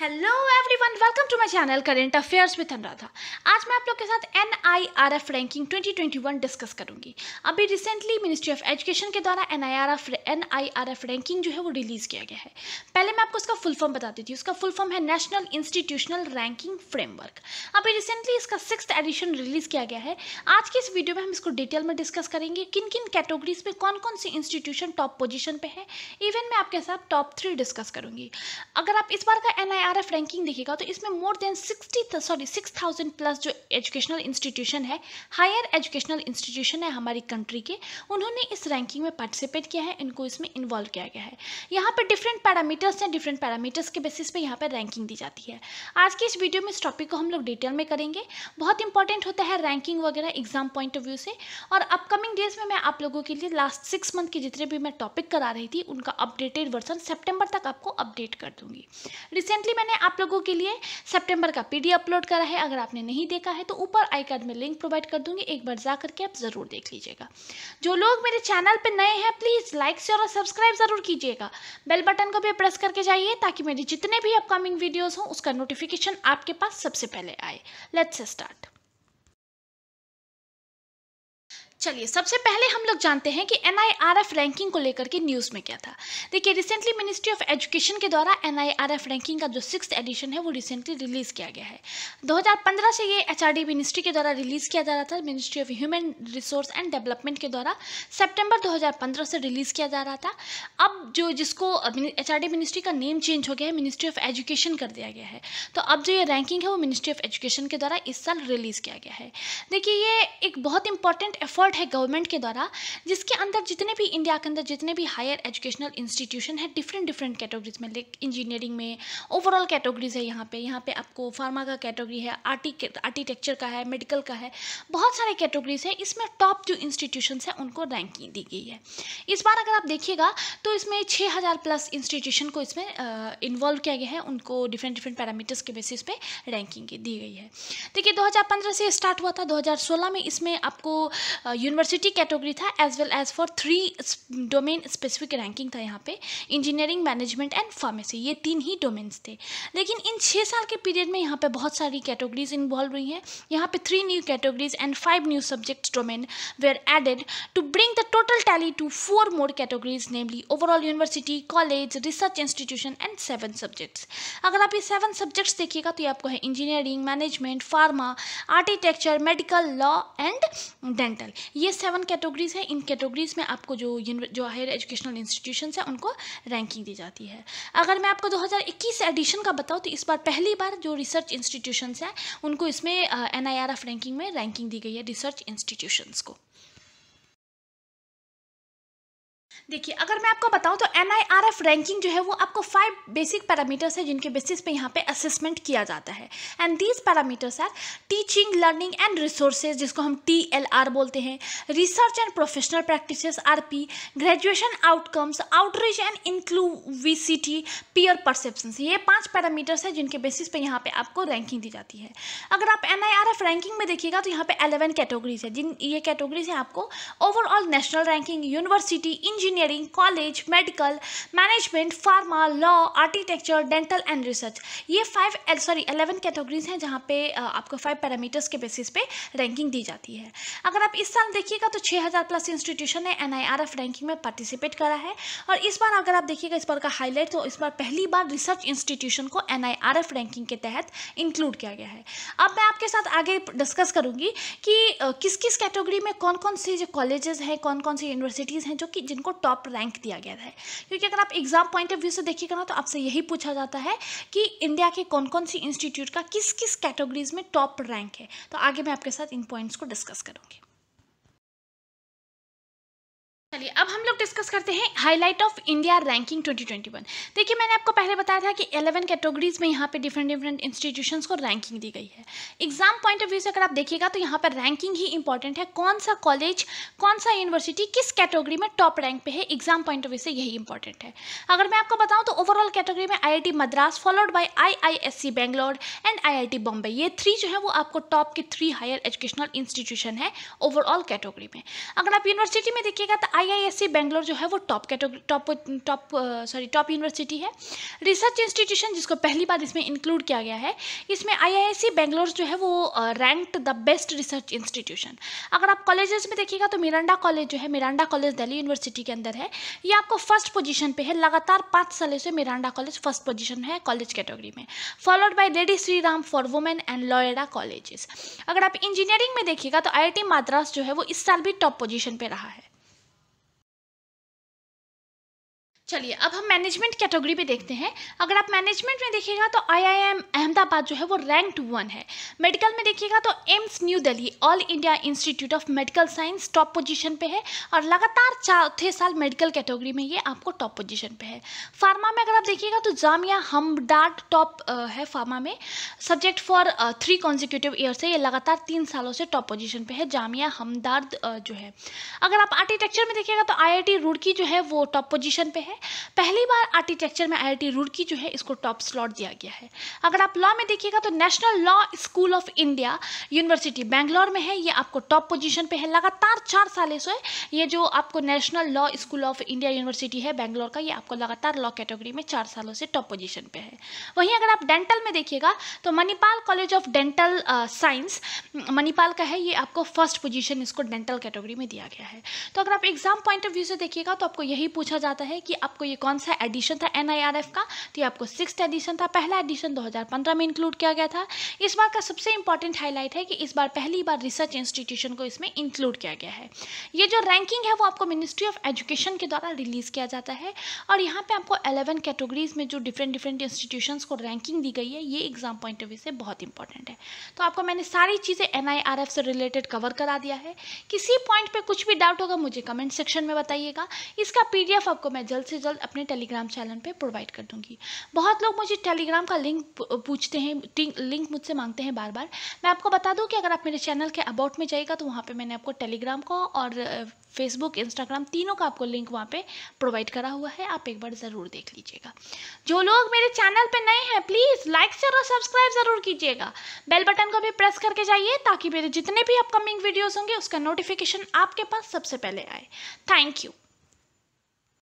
hello everyone welcome to my channel current affairs with Anuradha आज मैं आप लोग के साथ N I R F ranking twenty twenty one discuss करूंगी अभी रिसेंटली मिनिस्ट्री ऑफ एजुकेशन के द्वारा N I R F N I R F ranking जो है वो रिलीज़ किया गया है पहले मैं आपको उसका फुल फॉर्म बता देती हूँ उसका फुल फॉर्म है नेशनल इंस्टीट्यूशनल रैंकिंग फ्रेमवर्क अभी रिसेंटली इसका सिक्स एडिशन रिलीज़ किया गया है आज की इस वीडियो में हम इसको डिटेल में डिस्कस करेंगे किन किन कैटेगरीज में कौन कौन सी इंस्टीट्यूशन टॉप पोजिशन पर है इवन मैं आपके साथ टॉप थ्री डिस्कस करूँगी अगर आप इस बार का N I R F ranking देखेगा तो इसमें more than sixty sorry six thousand plus जो एजुकेशनल इंस्टीट्यूशन है हायर एजुकेशनल इंस्टीट्यूशन है हमारी कंट्री के उन्होंने इस रैंकिंग में पार्टिसिपेट किया है इनको इसमें इन्वॉल्व किया गया है यहाँ पर डिफरेंट पैरामीटर्स हैं डिफरेंट पैरामीटर्स के बेसिस पे यहाँ पर रैंकिंग दी जाती है आज के इस वीडियो में इस टॉपिक को हम लोग डिटेल में करेंगे बहुत इंपॉर्टेंट होता है रैंकिंग वगैरह एग्जाम पॉइंट ऑफ व्यू से और अपकमिंग डेज में मैं आप लोगों के लिए लास्ट सिक्स मंथ के जितने भी मैं टॉपिक करा रही थी उनका अपडेटेड वर्सन सेप्टेम्बर तक आपको अपडेट कर दूंगी रिसेंटली मैंने आप लोगों के लिए सेप्टेम्बर का पीडी अपलोड करा है अगर आपने नहीं देखा है तो ऊपर आई कार्ड में लिंक प्रोवाइड कर दूंगी एक बार जा करके आप ज़रूर देख लीजिएगा जो लोग मेरे चैनल पर नए हैं प्लीज़ लाइक शेयर और सब्सक्राइब ज़रूर कीजिएगा बेल बटन को भी प्रेस करके जाइए ताकि मेरी जितने भी अपकमिंग वीडियोज़ हों उसका नोटिफिकेशन आपके पास सबसे पहले आए लेट्स स्टार्ट चलिए सबसे पहले हम लोग जानते हैं कि एन रैंकिंग को लेकर के न्यूज़ में क्या था देखिए रिसेंटली मिनिस्ट्री ऑफ एजुकेशन के द्वारा एन रैंकिंग का जो सिक्स एडिशन है वो रिसेंटली रिलीज़ किया गया है 2015 से ये एच मिनिस्ट्री के द्वारा रिलीज़ किया जा रहा था ministry of human resource and development के द्वारा सेप्टेम्बर दो से रिलीज़ किया जा रहा था अब जो जिसको एच मिनिस्ट्री का नेम चेंज हो गया है मिनिस्ट्री ऑफ एजुकेशन कर दिया गया है तो अब जो ये रैंकिंग है वो मिनिस्ट्री ऑफ एजुकेशन के द्वारा इस साल रिलीज़ किया गया है देखिए ये एक बहुत इंपॉर्टेंट एफर्ट है गवर्नमेंट के द्वारा जिसके अंदर जितने भी इंडिया के अंदर जितने भी हायर एजुकेशनल इंस्टीट्यूशन है डिफरेंट डिफरेंट कैटेगरीज में लाइक इंजीनियरिंग में ओवरऑल कैटेगरीज है यहाँ पे यहाँ पे आपको फार्मा का कैटेगरी है आर्किटेक्चर का है मेडिकल का है बहुत सारे कैटेगरीज है इसमें टॉप जो इंस्टीट्यूशन है उनको रैंकिंग दी गई है इस बार अगर आप देखिएगा तो इसमें छः हज़ार प्लस इंस्टीट्यूशन को इसमें इन्वॉल्व किया गया है उनको डिफरेंट डिफरेंट पैरामीटर्स के बेसिस पे रैंकिंग दी गई है देखिए 2015 से स्टार्ट हुआ था 2016 में इसमें आपको यूनिवर्सिटी कैटेगरी था as well as for three domain specific ranking था यहाँ पे इंजीनियरिंग मैनेजमेंट एंड फार्मेसी ये तीन ही डोमेन्स थे लेकिन इन छः साल के पीरियड में यहाँ पे बहुत सारी कैटेगरीज इन्वॉल्व हुई हैं यहाँ पे three new categories and five new subjects domain were added to bring the total tally to four more categories namely overall university college research institution and seven subjects अगर आप ये सेवन सब्जेक्ट्स देखिएगा तो ये आपको है engineering management pharma architecture medical law and dental ये seven categories हैं इन कैटेगरीज में आपको जो जो हायर एजुकेशनल इंस्टीट्यूशन है उनको रैंकिंग दी जाती है अगर मैं आपको 2021 एडिशन का बताऊँ तो इस बार पहली बार जो रिसर्च इंस्टीट्यूशंस हैं उनको इसमें एन रैंकिंग में रैंकिंग दी गई है रिसर्च इंस्टीट्यूशन को देखिए अगर मैं आपको बताऊं तो एन रैंकिंग जो है वो आपको फाइव बेसिक पैरामीटर्स है जिनके बेसिस पे यहाँ पे असेसमेंट किया जाता है and these parameters are teaching learning and resources जिसको हम टी एल आर बोलते हैं research and professional practice R P graduation outcomes outreach and inclusivity peer perception ये पाँच पैरामीटर्स है जिनके बेसिस पे यहाँ पे आपको रैंकिंग दी जाती है अगर आप एन रैंकिंग में देखिएगा तो यहाँ पे अलेवन कैटेगरीज है जिन ये कैटेगरीज हैं आपको overall national ranking university engineer engineering college medical management pharma law architecture dental and research ये फाइव सॉरी एलेवन कैटेगरीज हैं जहाँ पे आपको फाइव पैरामीटर्स के बेसिस पे रैंकिंग दी जाती है अगर आप इस साल देखिएगा तो 6000 प्लस इंस्टीट्यूशन ने एन रैंकिंग में पार्टिसिपेट करा है और इस बार अगर आप देखिएगा इस बार का हाईलाइट तो इस बार पहली बार रिसर्च इंस्टीट्यूशन को एन रैंकिंग के तहत इंक्लूड किया गया है अब मैं आपके साथ आगे डिस्कस करूँगी कि किस किस कैटेगरी में कौन कौन से जो कॉलेजेस हैं कौन कौन सी यूनिवर्सिटीज़ हैं जो कि जिनको टॉप रैंक दिया गया है क्योंकि अगर आप एग्जाम पॉइंट ऑफ व्यू से देखिएगा ना तो आपसे यही पूछा जाता है कि इंडिया के कौन कौन सी इंस्टीट्यूट का किस किस कैटेगरीज में टॉप रैंक है तो आगे मैं आपके साथ इन पॉइंट्स को डिस्कस करूँगी चलिए अब हम लोग डिस्कस करते हैं हाईलाइट ऑफ इंडिया रैंकिंग 2021 देखिए मैंने आपको पहले बताया था कि 11 कैटेगरीज में यहाँ पे डिफरेंट डिफरेंट इंस्टीट्यूशंस को रैंकिंग दी गई है एग्जाम पॉइंट ऑफ व्यू से अगर आप देखिएगा तो यहाँ पर रैंकिंग ही इंपॉर्टेंट है कौन सा कॉलेज कौन सा यूनिवर्सिटी किस कैटेगरी में टॉप रैंक पे है एग्जाम पॉइंट ऑफ व्यू से यही इंपॉर्टेंट है अगर मैं आपको बताऊँ तो ओवरऑल कैटेगरी में I Madras followed by I Bangalore and I Bombay ये थ्री जो है वो आपको टॉप के थ्री हायर एजुकेशनल इंस्टीट्यूशन है ओवरऑल कैटेगरी में अगर आप यूनिवर्सिटी में देखिएगा तो आई आईआईएससी बेंगलोर जो है वो top category top top sorry top university है रिसर्च इंस्टीट्यूशन जिसको पहली बार इसमें इंक्लूड किया गया है इसमें आईआईएससी बेंगलोर जो है वो ranked the best research institution अगर आप कॉलेजेस में देखिएगा तो मिरांडा कॉलेज जो है मिरांडा कॉलेज दिल्ली यूनिवर्सिटी के अंदर है ये आपको फर्स्ट पोजिशन पर है लगातार पाँच सालों से मिरांडा कॉलेज फर्स्ट पोजिशन है कॉलेज कैटेगरी में followed by lady Shri Ram for women and लॉयडा कॉलेजेस अगर आप इंजीनियरिंग में देखिएगा तो आई माद्रास जो है वो इस साल भी टॉप पोजिशन पर रहा है चलिए अब हम मैनेजमेंट कैटेगरी पे देखते हैं अगर आप मैनेजमेंट में देखिएगा तो आईआईएम अहमदाबाद जो है वो रैंक्ड वन है मेडिकल में देखिएगा तो AIIMS new Delhi all India institute of medical science top position पे है और लगातार चौथे साल मेडिकल कैटेगरी में ये आपको टॉप पोजिशन पर है फार्मा में अगर आप देखिएगा तो जामिया हमडाट टॉप है फार्मा में subject for three consecutive year से ये लगातार तीन सालों से टॉप पोजिशन पर है जामिया हमदार्द जो है अगर आप आर्किटेक्चर में देखिएगा तो आई रुड़की जो है वो टॉप पोजिशन पर है है पहली बार आर्किटेक्चर में आई रुड़की जो है इसको टॉप स्लॉट दिया गया है अगर आप लॉ में देखिएगा तो national law school of India university Bangalore में है ये आपको टॉप पोजीशन पे है लगातार चार साल से ये जो आपको national law school of India university है बैंगलोर का ये आपको लगातार लॉ कैटेगरी में चार सालों से टॉप पोजिशन पर है वहीं अगर आप डेंटल में देखिएगा तो Manipal college of dental science Manipal का है ये आपको फर्स्ट पोजीशन इसको डेंटल कैटेगरी में दिया गया है तो अगर आप एग्जाम पॉइंट ऑफ व्यू से देखिएगा तो आपको यही पूछा जाता है कि आपको ये कौन सा एडिशन था एन का तो ये आपको सिक्स एडिशन था पहला एडिशन 2015 में इंक्लूड किया गया था इस बार का सबसे इंपॉर्टेंट हाईलाइट है कि इस बार पहली बार रिसर्च इंस्टीट्यूशन को इसमें इंक्लूड किया गया है ये जो रैंकिंग है वो आपको मिनिस्ट्री ऑफ एजुकेशन के द्वारा रिलीज़ किया जाता है और यहाँ पर आपको अलेवन कैटेगरीज में जो डिफरेंट डिफरेंट इंस्टीट्यूशन को रैंकिंग दी गई है ये एग्जाम पॉइंट ऑफ व्यू से बहुत इंपॉर्टेंट है तो आपको मैंने सारी चीज़ें एन से रिलेटेड कवर करा दिया है किसी पॉइंट पर कुछ भी डाउट होगा मुझे कमेंट सेक्शन में बताइएगा इसका पी आपको मैं जल्द से जल्द अपने टेलीग्राम चैनल पे प्रोवाइड कर दूंगी बहुत लोग मुझे टेलीग्राम का लिंक पूछते हैं लिंक मुझसे मांगते हैं बार बार मैं आपको बता दूं कि अगर आप मेरे चैनल के अबाउट में जाइएगा तो वहाँ पर मैंने आपको टेलीग्राम का और फेसबुक इंस्टाग्राम तीनों का आपको लिंक वहाँ पर प्रोवाइड करा हुआ है आप एक बार ज़रूर देख लीजिएगा जो लोग मेरे चैनल पर नए हैं प्लीज़ लाइक शेयर और सब्सक्राइब ज़रूर कीजिएगा बेल बटन को भी प्रेस करके जाइए ताकि मेरे जितने भी अपकमिंग वीडियोज़ होंगे उसका नोटिफिकेशन आपके पास सबसे पहले आए थैंक यू